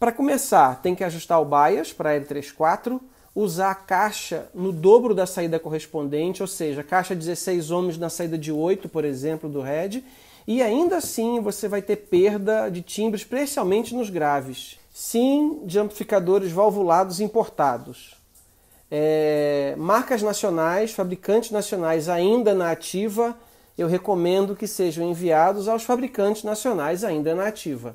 Para começar, tem que ajustar o bias para L34, usar a caixa no dobro da saída correspondente, ou seja, caixa 16 ohms na saída de 8, por exemplo, do head, e ainda assim você vai ter perda de timbre, especialmente nos graves. Sim, de amplificadores valvulados importados. É, marcas nacionais, fabricantes nacionais ainda na ativa, eu recomendo que sejam enviados aos fabricantes nacionais ainda na ativa.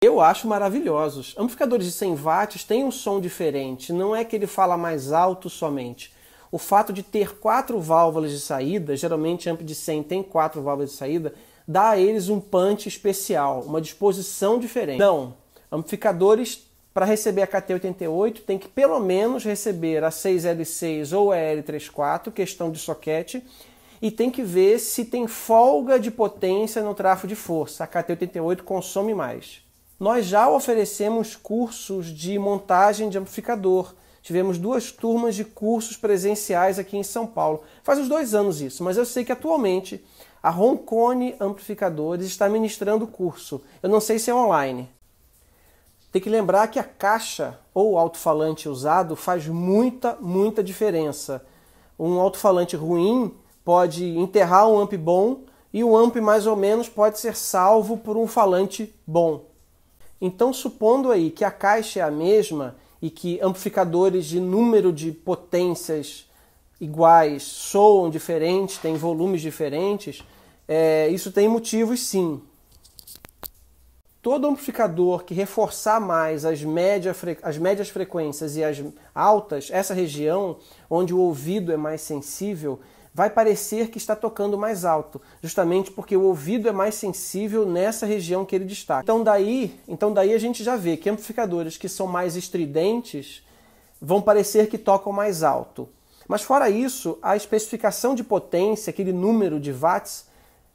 Eu acho maravilhosos. Amplificadores de 100 watts têm um som diferente, não é que ele fala mais alto somente. O fato de ter quatro válvulas de saída, geralmente amp de 100 tem quatro válvulas de saída, dá a eles um punch especial, uma disposição diferente. Então, amplificadores para receber a KT88 tem que pelo menos receber a 6L6 ou a L34, questão de soquete, e tem que ver se tem folga de potência no trafo de força. A KT88 consome mais. Nós já oferecemos cursos de montagem de amplificador. Tivemos duas turmas de cursos presenciais aqui em São Paulo. Faz uns dois anos isso, mas eu sei que atualmente a Roncone Amplificadores está ministrando o curso. Eu não sei se é online. Tem que lembrar que a caixa ou alto-falante usado faz muita, muita diferença. Um alto-falante ruim pode enterrar um amp bom e o amp mais ou menos pode ser salvo por um falante bom. Então, supondo aí que a caixa é a mesma e que amplificadores de número de potências iguais soam diferentes, têm volumes diferentes, é, isso tem motivos sim. Todo amplificador que reforçar mais as, média as médias frequências e as altas, essa região onde o ouvido é mais sensível, vai parecer que está tocando mais alto, justamente porque o ouvido é mais sensível nessa região que ele destaca. Então daí, então daí a gente já vê que amplificadores que são mais estridentes vão parecer que tocam mais alto. Mas fora isso, a especificação de potência, aquele número de watts,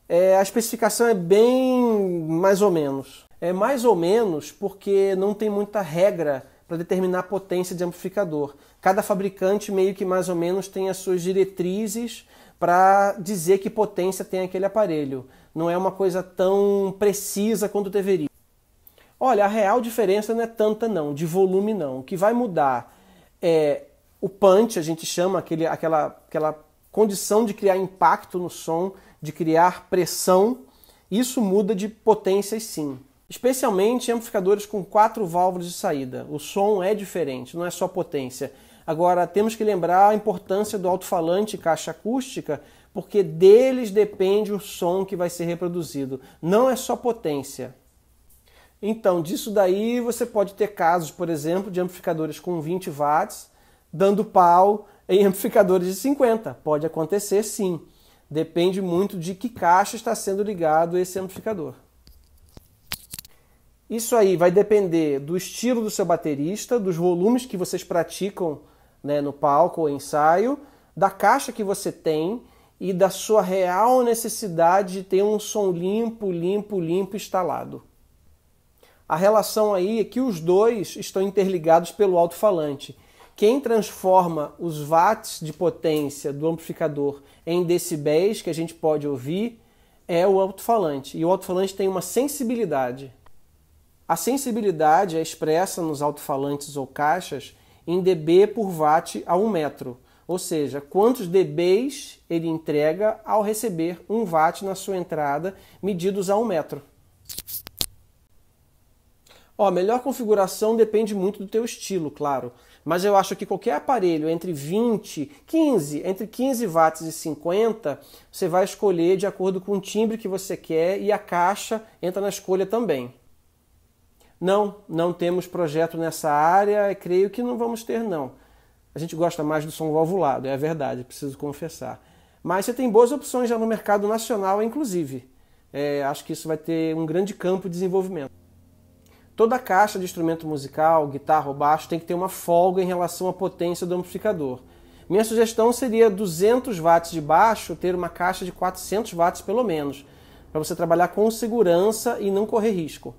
é, a especificação é bem mais ou menos. É mais ou menos porque não tem muita regra para determinar a potência de amplificador. Cada fabricante meio que mais ou menos tem as suas diretrizes para dizer que potência tem aquele aparelho. Não é uma coisa tão precisa quanto deveria. Olha, a real diferença não é tanta não, de volume não. O que vai mudar é o punch, a gente chama aquele, aquela, aquela condição de criar impacto no som, de criar pressão. Isso muda de potência sim especialmente amplificadores com quatro válvulas de saída. O som é diferente, não é só potência. Agora, temos que lembrar a importância do alto-falante caixa acústica, porque deles depende o som que vai ser reproduzido, não é só potência. Então, disso daí você pode ter casos, por exemplo, de amplificadores com 20 watts dando pau em amplificadores de 50. Pode acontecer sim. Depende muito de que caixa está sendo ligado esse amplificador. Isso aí vai depender do estilo do seu baterista, dos volumes que vocês praticam né, no palco ou ensaio, da caixa que você tem e da sua real necessidade de ter um som limpo, limpo, limpo instalado. A relação aí é que os dois estão interligados pelo alto-falante. Quem transforma os watts de potência do amplificador em decibéis que a gente pode ouvir é o alto-falante. E o alto-falante tem uma sensibilidade. A sensibilidade é expressa nos alto-falantes ou caixas em dB por watt a 1 metro, ou seja, quantos dBs ele entrega ao receber 1 watt na sua entrada, medidos a 1 metro. Ó, a melhor configuração depende muito do teu estilo, claro, mas eu acho que qualquer aparelho entre 20, 15, entre 15 watts e 50, você vai escolher de acordo com o timbre que você quer e a caixa entra na escolha também. Não, não temos projeto nessa área, e creio que não vamos ter, não. A gente gosta mais do som valvulado, é a verdade, preciso confessar. Mas você tem boas opções já no mercado nacional, inclusive. É, acho que isso vai ter um grande campo de desenvolvimento. Toda caixa de instrumento musical, guitarra ou baixo, tem que ter uma folga em relação à potência do amplificador. Minha sugestão seria 200 watts de baixo, ter uma caixa de 400 watts pelo menos, para você trabalhar com segurança e não correr risco.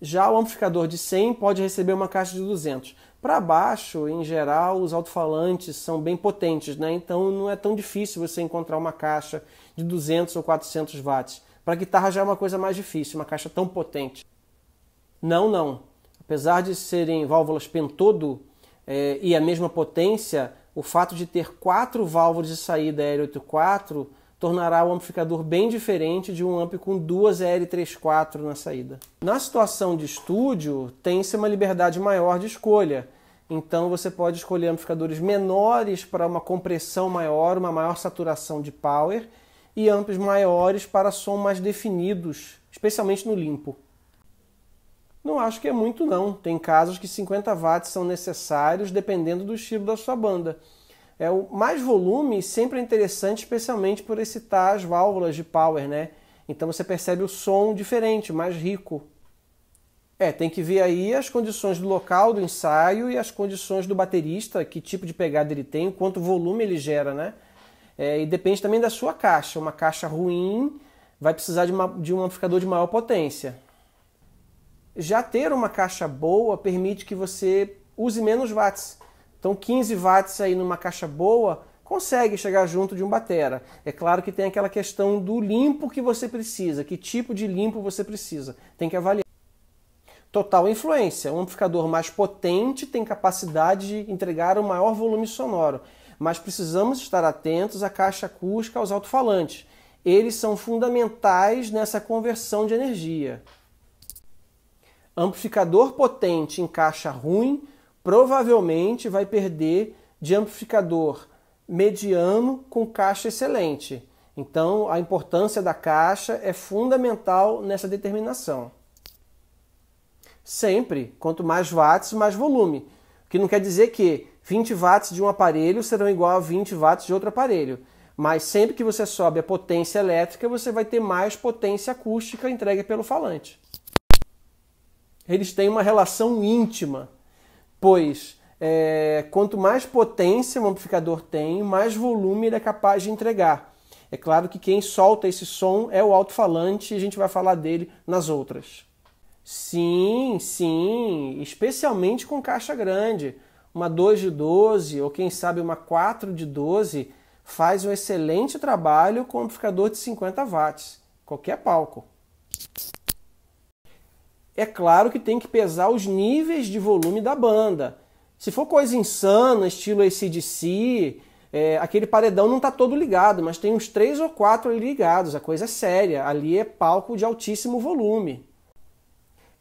Já o amplificador de 100 pode receber uma caixa de 200. Para baixo, em geral, os alto-falantes são bem potentes, né? então não é tão difícil você encontrar uma caixa de 200 ou 400 watts. Para guitarra já é uma coisa mais difícil, uma caixa tão potente. Não, não. Apesar de serem válvulas pentodo é, e a mesma potência, o fato de ter quatro válvulas de saída L84 tornará o amplificador bem diferente de um amp com duas l 34 na saída. Na situação de estúdio, tem-se uma liberdade maior de escolha. Então você pode escolher amplificadores menores para uma compressão maior, uma maior saturação de power e amps maiores para som mais definidos, especialmente no limpo. Não acho que é muito não. Tem casos que 50 watts são necessários dependendo do estilo da sua banda. É, o mais volume sempre é interessante, especialmente por excitar as válvulas de power, né? Então você percebe o som diferente, mais rico. É, tem que ver aí as condições do local do ensaio e as condições do baterista, que tipo de pegada ele tem, quanto volume ele gera, né? É, e depende também da sua caixa. Uma caixa ruim vai precisar de, uma, de um amplificador de maior potência. Já ter uma caixa boa permite que você use menos watts. Então 15 watts aí numa caixa boa consegue chegar junto de um batera. É claro que tem aquela questão do limpo que você precisa, que tipo de limpo você precisa, tem que avaliar. Total influência. Um amplificador mais potente tem capacidade de entregar um maior volume sonoro, mas precisamos estar atentos à caixa acústica, aos alto-falantes. Eles são fundamentais nessa conversão de energia. Amplificador potente em caixa ruim provavelmente vai perder de amplificador mediano com caixa excelente. Então, a importância da caixa é fundamental nessa determinação. Sempre, quanto mais watts, mais volume. O que não quer dizer que 20 watts de um aparelho serão igual a 20 watts de outro aparelho. Mas sempre que você sobe a potência elétrica, você vai ter mais potência acústica entregue pelo falante. Eles têm uma relação íntima pois é, quanto mais potência o amplificador tem, mais volume ele é capaz de entregar. É claro que quem solta esse som é o alto-falante e a gente vai falar dele nas outras. Sim, sim, especialmente com caixa grande. Uma 2 de 12 ou quem sabe uma 4 de 12 faz um excelente trabalho com um amplificador de 50 watts, qualquer palco é claro que tem que pesar os níveis de volume da banda. Se for coisa insana, estilo ACDC, é, aquele paredão não está todo ligado, mas tem uns três ou quatro ali ligados, a coisa é séria, ali é palco de altíssimo volume.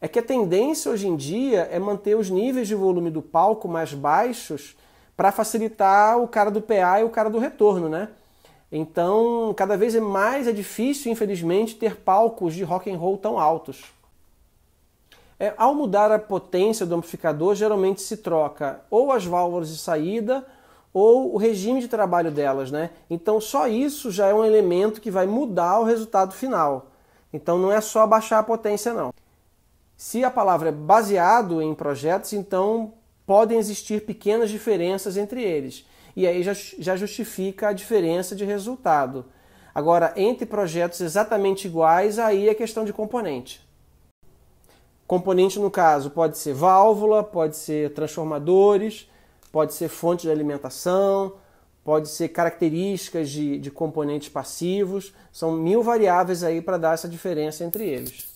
É que a tendência hoje em dia é manter os níveis de volume do palco mais baixos para facilitar o cara do PA e o cara do retorno, né? Então, cada vez é mais é difícil, infelizmente, ter palcos de rock and roll tão altos. É, ao mudar a potência do amplificador, geralmente se troca ou as válvulas de saída ou o regime de trabalho delas, né? Então só isso já é um elemento que vai mudar o resultado final. Então não é só baixar a potência não. Se a palavra é baseado em projetos, então podem existir pequenas diferenças entre eles. E aí já, já justifica a diferença de resultado. Agora, entre projetos exatamente iguais, aí é questão de componente. Componente, no caso, pode ser válvula, pode ser transformadores, pode ser fonte de alimentação, pode ser características de, de componentes passivos. São mil variáveis aí para dar essa diferença entre eles.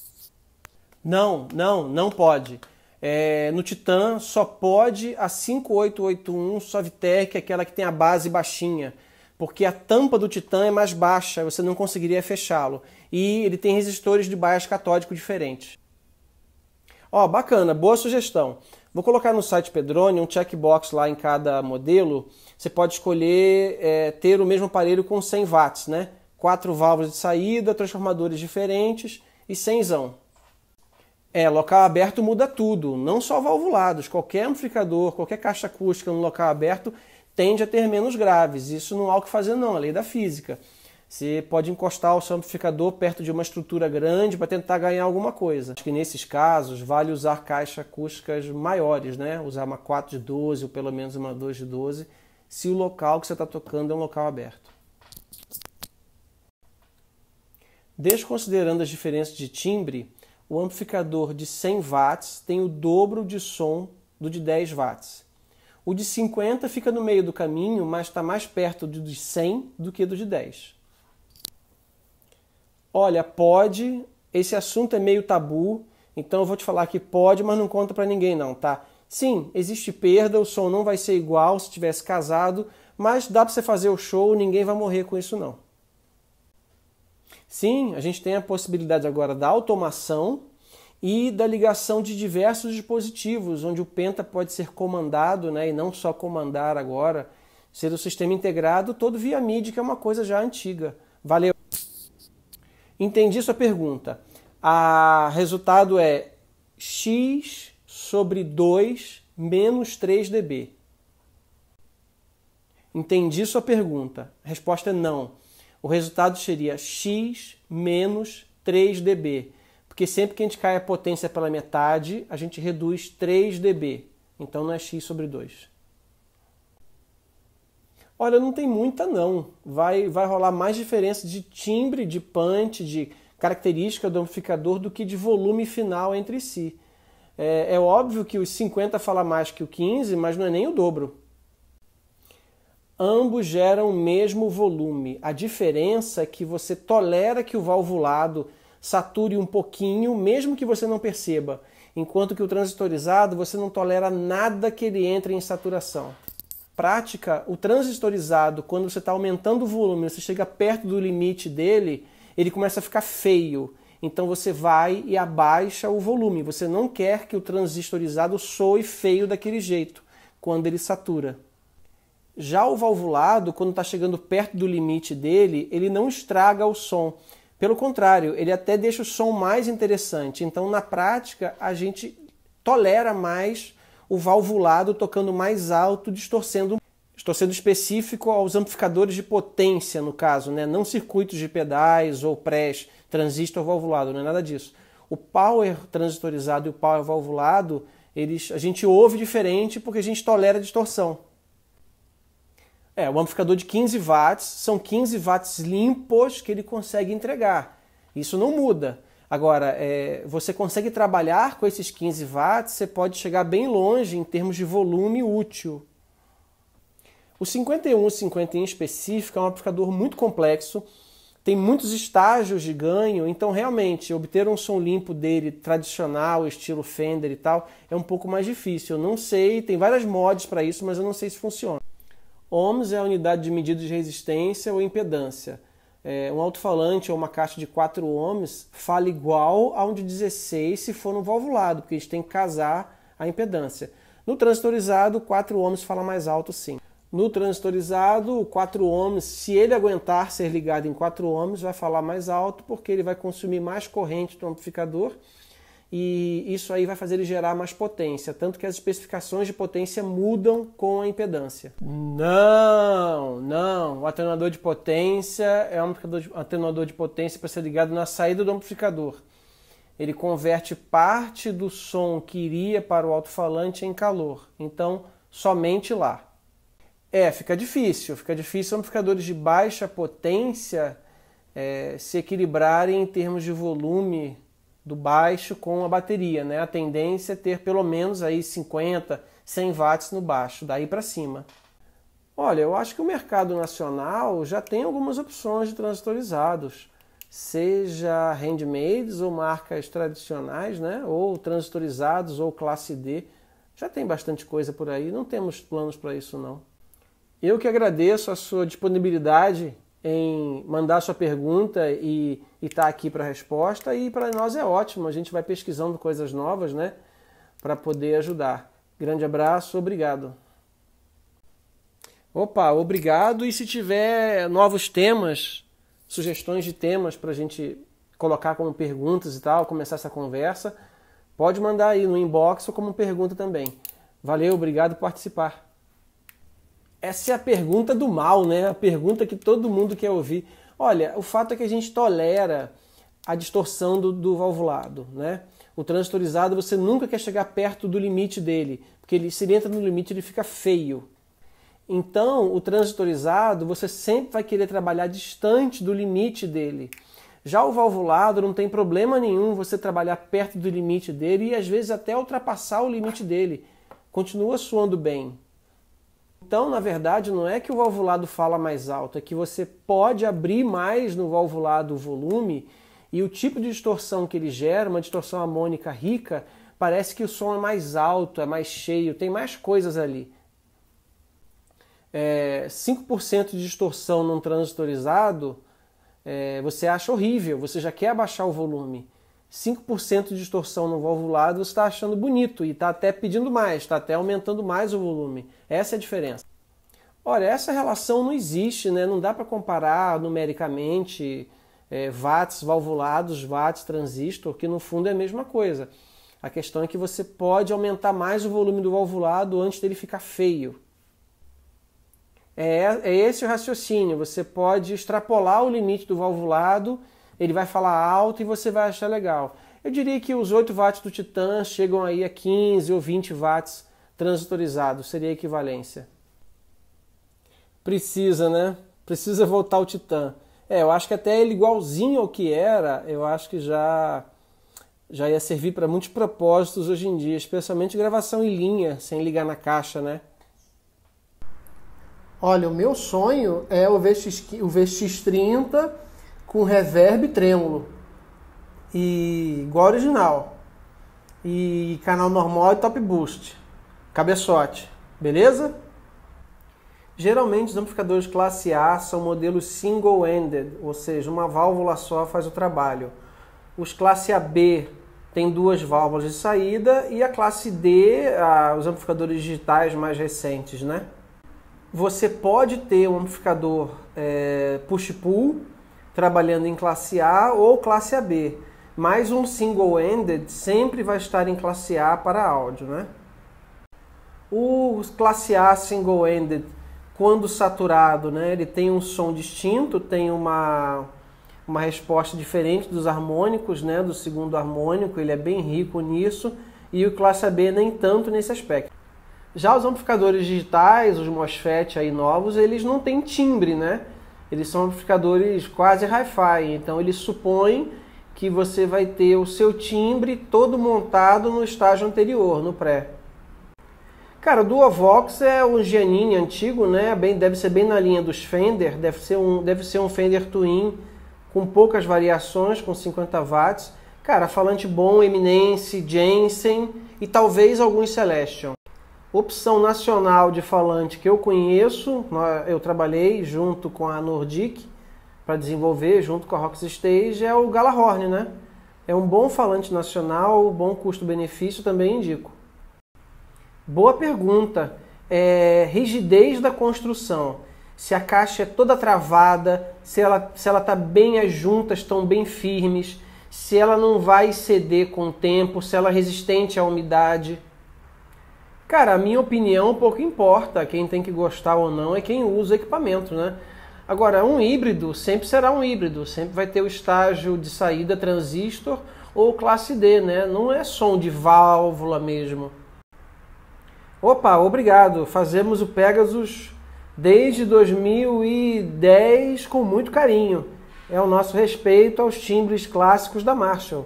Não, não, não pode. É, no Titan só pode a 5881 é aquela que tem a base baixinha, porque a tampa do Titan é mais baixa, você não conseguiria fechá-lo. E ele tem resistores de baixo catódico diferentes. Ó, oh, bacana, boa sugestão. Vou colocar no site Pedrone um checkbox lá em cada modelo. Você pode escolher é, ter o mesmo aparelho com 100 watts, né? Quatro válvulas de saída, transformadores diferentes e 100zão. É, local aberto muda tudo, não só valvulados. Qualquer amplificador, qualquer caixa acústica no local aberto tende a ter menos graves. Isso não há o que fazer não, é lei da física. Você pode encostar o seu amplificador perto de uma estrutura grande para tentar ganhar alguma coisa. Acho que nesses casos vale usar caixas acústicas maiores, né? Usar uma 4 de 12 ou pelo menos uma 2 de 12, se o local que você está tocando é um local aberto. Desconsiderando as diferenças de timbre, o amplificador de 100 watts tem o dobro de som do de 10 watts. O de 50 fica no meio do caminho, mas está mais perto do de 100 do que do de 10. Olha, pode, esse assunto é meio tabu, então eu vou te falar que pode, mas não conta para ninguém não, tá? Sim, existe perda, o som não vai ser igual se tivesse casado, mas dá para você fazer o show, ninguém vai morrer com isso não. Sim, a gente tem a possibilidade agora da automação e da ligação de diversos dispositivos, onde o Penta pode ser comandado, né, e não só comandar agora, ser o sistema integrado todo via MIDI, que é uma coisa já antiga. Valeu! Entendi sua pergunta. O resultado é x sobre 2 menos 3dB. Entendi sua pergunta. A resposta é não. O resultado seria x menos 3dB. Porque sempre que a gente cai a potência pela metade, a gente reduz 3dB. Então não é x sobre 2. Olha, não tem muita não. Vai, vai rolar mais diferença de timbre, de punch, de característica do amplificador do que de volume final entre si. É, é óbvio que os 50 fala mais que o 15, mas não é nem o dobro. Ambos geram o mesmo volume. A diferença é que você tolera que o valvulado sature um pouquinho, mesmo que você não perceba, enquanto que o transistorizado você não tolera nada que ele entre em saturação prática, o transistorizado, quando você está aumentando o volume, você chega perto do limite dele, ele começa a ficar feio. Então você vai e abaixa o volume. Você não quer que o transistorizado soe feio daquele jeito, quando ele satura. Já o valvulado, quando está chegando perto do limite dele, ele não estraga o som. Pelo contrário, ele até deixa o som mais interessante. Então, na prática, a gente tolera mais o valvulado tocando mais alto, distorcendo, estou sendo específico aos amplificadores de potência, no caso, né? não circuitos de pedais ou press, transistor valvulado, não é nada disso. O power transistorizado e o power valvulado, eles, a gente ouve diferente porque a gente tolera a distorção. É, o amplificador de 15 watts, são 15 watts limpos que ele consegue entregar. Isso não muda. Agora, é, você consegue trabalhar com esses 15 watts, você pode chegar bem longe em termos de volume útil. O 5150 em específico é um amplificador muito complexo, tem muitos estágios de ganho, então realmente obter um som limpo dele tradicional, estilo Fender e tal, é um pouco mais difícil. Eu não sei, tem várias mods para isso, mas eu não sei se funciona. Ohms é a unidade de medida de resistência ou impedância é, um alto-falante ou uma caixa de 4 ohms fala igual a um de 16 se for no valvulado, porque a gente tem que casar a impedância. No transistorizado, 4 ohms fala mais alto sim. No transistorizado, 4 ohms, se ele aguentar ser ligado em 4 ohms, vai falar mais alto porque ele vai consumir mais corrente do amplificador e isso aí vai fazer ele gerar mais potência, tanto que as especificações de potência mudam com a impedância. Não, não, o atenuador de potência é um atenuador de potência para ser ligado na saída do amplificador. Ele converte parte do som que iria para o alto-falante em calor, então somente lá. É, fica difícil, fica difícil amplificadores de baixa potência é, se equilibrarem em termos de volume do baixo com a bateria, né? A tendência é ter pelo menos aí 50, 100 watts no baixo, daí para cima. Olha, eu acho que o mercado nacional já tem algumas opções de transistorizados, seja handmade ou marcas tradicionais, né? Ou transistorizados ou classe D. Já tem bastante coisa por aí, não temos planos para isso não. Eu que agradeço a sua disponibilidade em mandar sua pergunta e estar tá aqui para a resposta. E para nós é ótimo, a gente vai pesquisando coisas novas, né? Para poder ajudar. Grande abraço, obrigado. Opa, obrigado. E se tiver novos temas, sugestões de temas para a gente colocar como perguntas e tal, começar essa conversa, pode mandar aí no inbox ou como pergunta também. Valeu, obrigado por participar. Essa é a pergunta do mal, né? A pergunta que todo mundo quer ouvir. Olha, o fato é que a gente tolera a distorção do, do valvulado, né? O transistorizado você nunca quer chegar perto do limite dele, porque ele, se ele entra no limite ele fica feio. Então, o transistorizado você sempre vai querer trabalhar distante do limite dele. Já o valvulado não tem problema nenhum você trabalhar perto do limite dele e às vezes até ultrapassar o limite dele. Continua suando bem. Então, na verdade, não é que o valvulado fala mais alto, é que você pode abrir mais no valvulado o volume e o tipo de distorção que ele gera, uma distorção harmônica rica, parece que o som é mais alto, é mais cheio, tem mais coisas ali. É, 5% de distorção num transistorizado, é, você acha horrível, você já quer abaixar o volume. 5% de distorção no valvulado, você está achando bonito e está até pedindo mais, está até aumentando mais o volume. Essa é a diferença. Olha, essa relação não existe, né? não dá para comparar numericamente é, watts valvulados, watts transistor, que no fundo é a mesma coisa. A questão é que você pode aumentar mais o volume do valvulado antes dele ficar feio. É, é esse o raciocínio. Você pode extrapolar o limite do valvulado ele vai falar alto e você vai achar legal. Eu diria que os 8 watts do Titan chegam aí a 15 ou 20 watts transitorizados, seria a equivalência. Precisa, né? Precisa voltar o Titan. É, eu acho que até ele igualzinho ao que era, eu acho que já já ia servir para muitos propósitos hoje em dia, especialmente gravação em linha, sem ligar na caixa, né? Olha, o meu sonho é o VX, o VX30 com reverb trêmulo. E igual original. E canal normal e top boost. Cabeçote. Beleza? Geralmente os amplificadores classe A são modelos single-ended, ou seja, uma válvula só faz o trabalho. Os classe AB tem duas válvulas de saída e a classe D, a, os amplificadores digitais mais recentes, né? Você pode ter um amplificador é, push-pull trabalhando em classe A ou classe AB. Mas um single-ended sempre vai estar em classe A para áudio, né? O classe A single-ended, quando saturado, né, ele tem um som distinto, tem uma, uma resposta diferente dos harmônicos, né, do segundo harmônico, ele é bem rico nisso, e o classe AB nem tanto nesse aspecto. Já os amplificadores digitais, os MOSFET aí novos, eles não têm timbre, né? eles são amplificadores quase hi-fi, então ele supõe que você vai ter o seu timbre todo montado no estágio anterior, no pré. Cara, o Duovox é um Giannini antigo, né? Bem, deve ser bem na linha dos Fender, deve ser um, deve ser um Fender Twin com poucas variações, com 50 watts. Cara, falante bom, Eminence, Jensen e talvez alguns Celestion opção nacional de falante que eu conheço. Eu trabalhei junto com a Nordic para desenvolver, junto com a Rox Stage, é o Galahorn, né? É um bom falante nacional, bom custo-benefício, também indico. Boa pergunta. É, rigidez da construção. Se a caixa é toda travada, se ela se ela está bem as juntas estão bem firmes, se ela não vai ceder com o tempo, se ela é resistente à umidade. Cara, a minha opinião pouco importa. Quem tem que gostar ou não é quem usa o equipamento, né? Agora, um híbrido sempre será um híbrido, sempre vai ter o estágio de saída transistor ou classe D, né? Não é som de válvula mesmo. Opa, obrigado. Fazemos o Pegasus desde 2010 com muito carinho. É o nosso respeito aos timbres clássicos da Marshall.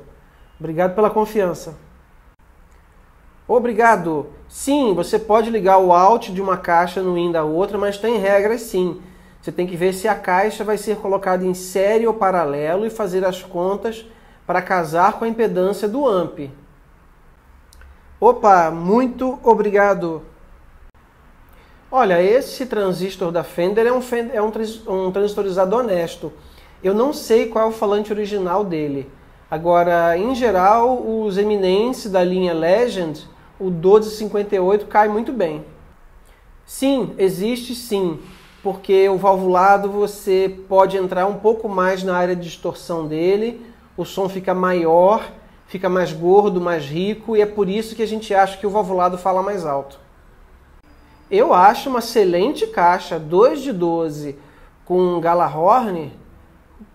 Obrigado pela confiança. Obrigado. Sim, você pode ligar o out de uma caixa no in da outra, mas tem regras sim. Você tem que ver se a caixa vai ser colocada em série ou paralelo e fazer as contas para casar com a impedância do amp. Opa, muito obrigado. Olha, esse transistor da Fender é um, Fender, é um, um transistorizado honesto. Eu não sei qual é o falante original dele. Agora, em geral, os eminentes da linha Legend o 1258 cai muito bem. Sim, existe sim, porque o valvulado você pode entrar um pouco mais na área de distorção dele, o som fica maior, fica mais gordo, mais rico, e é por isso que a gente acha que o valvulado fala mais alto. Eu acho uma excelente caixa, 2 de 12, com Gala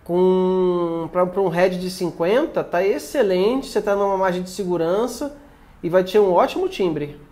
com para um head de 50, tá excelente, você está numa margem de segurança e vai ter um ótimo timbre.